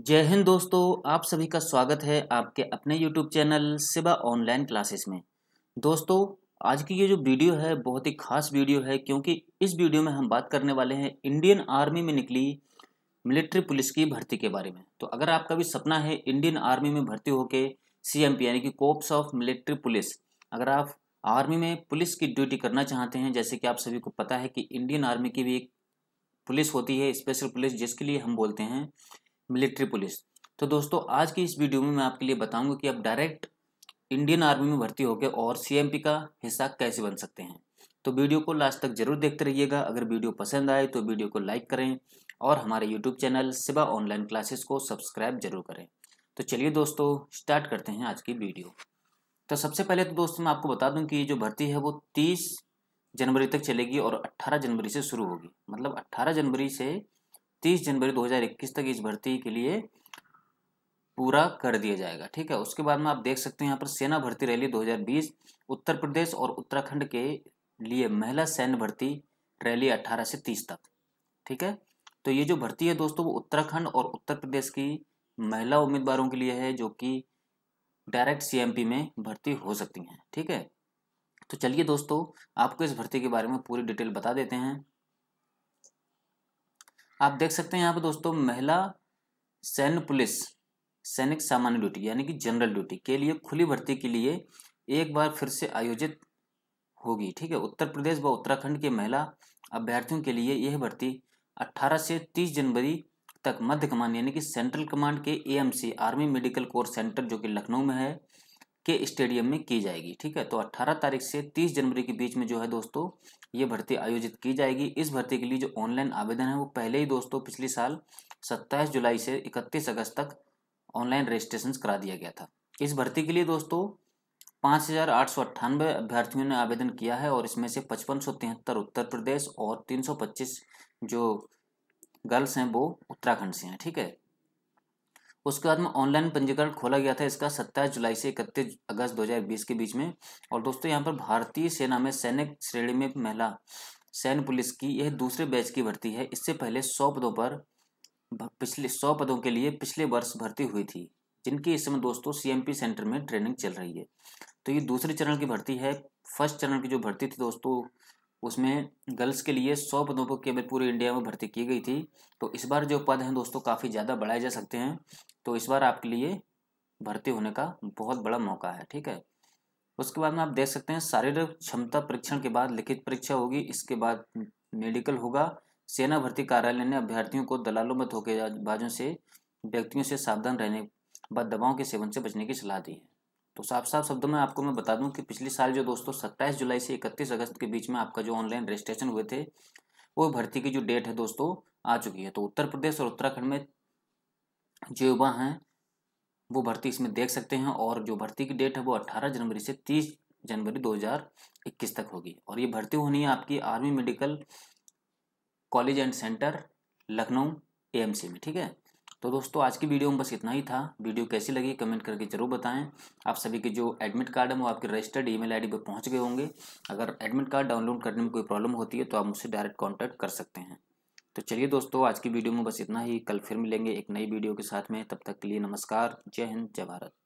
जय हिंद दोस्तों आप सभी का स्वागत है आपके अपने YouTube channel Siba online classes में दोस्तों आज की ये जो वीडियो है बहुत ही खास वीडियो है क्योंकि इस वीडियो में हम बात करने वाले हैं इंडियन आर्मी में निकली मिलिट्री पुलिस की भर्ती के बारे में तो अगर आपका भी सपना है इंडियन आर्मी में भर्ती होके सी यानी कि कोप्स ऑफ मिलिट्री पुलिस अगर आप आर्मी में पुलिस की ड्यूटी करना चाहते हैं जैसे कि आप सभी को पता है कि इंडियन आर्मी की भी एक पुलिस होती है स्पेशल पुलिस जिसके लिए हम बोलते हैं मिलिट्री पुलिस तो दोस्तों आज की इस वीडियो में मैं आपके लिए बताऊंगा कि आप डायरेक्ट इंडियन आर्मी में भर्ती होकर और सीएमपी का हिस्सा कैसे बन सकते हैं तो वीडियो को लास्ट तक जरूर देखते रहिएगा अगर वीडियो पसंद आए तो वीडियो को लाइक करें और हमारे YouTube channel Siva online classes को सब्सक्राइब जरूर करें तो चलिए दोस्तों स्टार्ट करते हैं आज की वीडियो तो सबसे पहले तो दोस्तों मैं आपको बता दूं कि ये जो भर्ती है वो 30 जनवरी तक चलेगी और 18 जनवरी से शुरू होगी मतलब 18 जनवरी से तीस जनवरी 2021 तक इस भर्ती के लिए पूरा कर दिया जाएगा ठीक है उसके बाद में आप देख सकते हैं यहाँ पर सेना भर्ती रैली 2020 उत्तर प्रदेश और उत्तराखंड के लिए महिला सैन्य भर्ती रैली 18 से 30 तक ठीक है तो ये जो भर्ती है दोस्तों वो उत्तराखंड और उत्तर प्रदेश की महिला उम्मीदवारों के लिए है जो कि डायरेक्ट सीएमपी में भर्ती हो सकती हैं ठीक है तो चलिए दोस्तों आपको इस भर्ती के बारे में पूरी डिटेल बता देते हैं आप देख सकते हैं यहाँ पे दोस्तों महिला सैन्य पुलिस सैनिक सामान्य ड्यूटी यानी कि जनरल ड्यूटी के लिए खुली भर्ती के लिए एक बार फिर से आयोजित होगी ठीक है उत्तर प्रदेश व उत्तराखंड के महिला अभ्यर्थियों के लिए यह भर्ती 18 से 30 जनवरी तक मध्य कमान यानी कि सेंट्रल कमांड के AMC army medical corps centre जो कि लखनऊ में है के स्टेडियम में की जाएगी ठीक है तो 18 तारीख से 30 जनवरी के बीच में जो है दोस्तों ये भर्ती आयोजित की जाएगी इस भर्ती के लिए जो ऑनलाइन आवेदन है वो पहले ही दोस्तों पिछले साल 27 जुलाई से 31 अगस्त तक ऑनलाइन रजिस्ट्रेशन करा दिया गया था इस भर्ती के लिए दोस्तों पाँच हज़ार आठ सौ अट्ठानवे अभ्यर्थियों ने आवेदन किया है और इसमें से पचपन सौ तिहत्तर उत्तर प्रदेश और तीन सौ पच्चीस जो गर्ल्स हैं वो उत्तराखंड से हैं ठीक है उसके बाद में ऑनलाइन पंजीकरण खोला गया था इसका सत्ताईस जुलाई से इकतीस अगस्त 2020 के बीच में और दोस्तों यहाँ पर भारतीय सेना में सैनिक श्रेणी में महिला सैन्य पुलिस की यह दूसरे बैच की भर्ती है इससे पहले सौ पदों पर पिछले सौ पदों के लिए पिछले वर्ष भर्ती हुई थी जिनकी इस समय दोस्तों सीएमपी सेंटर में ट्रेनिंग चल रही है तो ये दूसरे चरण की भर्ती है फर्स्ट चरण की जो भर्ती थी दोस्तों उसमें गर्ल्स के लिए सौ पदों पर केवल पूरे इंडिया में भर्ती की गई थी तो इस बार जो पद हैं दोस्तों काफ़ी ज़्यादा बढ़ाए जा सकते हैं तो इस बार आपके लिए भर्ती होने का बहुत बड़ा मौका है ठीक है उसके बाद में आप देख सकते हैं शारीरिक क्षमता परीक्षण के बाद लिखित परीक्षा होगी इसके बाद मेडिकल होगा सेना भर्ती कार्यालय ने अभ्यर्थियों को दलालों में धोखेबाजों से व्यक्तियों से सावधान रहने व दवाओं के सेवन से बचने की सलाह दी है तो साफ साफ शब्दों में आपको मैं बता दूं कि पिछले साल जो दोस्तों 27 जुलाई से 31 अगस्त के बीच में आपका जो ऑनलाइन रजिस्ट्रेशन हुए थे वो भर्ती की जो डेट है दोस्तों आ चुकी है तो उत्तर प्रदेश और उत्तराखंड में जो युवा हैं वो भर्ती इसमें देख सकते हैं और जो भर्ती की डेट है वो अट्ठारह जनवरी से तीस जनवरी 2021 तक होगी और ये भर्ती होनी है आपकी army medical college and centre Lucknow AMC में ठीक है तो दोस्तों आज की वीडियो में बस इतना ही था वीडियो कैसी लगी कमेंट करके जरूर बताएं आप सभी के जो एडमिट कार्ड है वो आपके रजिस्टर्ड ईमेल आईडी पर पहुंच गए होंगे अगर एडमिट कार्ड डाउनलोड करने में कोई प्रॉब्लम होती है तो आप मुझसे डायरेक्ट कॉन्टैक्ट कर सकते हैं तो चलिए दोस्तों आज की वीडियो में बस इतना ही कल फिर मिलेंगे एक नई वीडियो के साथ में तब तक के लिए नमस्कार जय हिंद जय भारत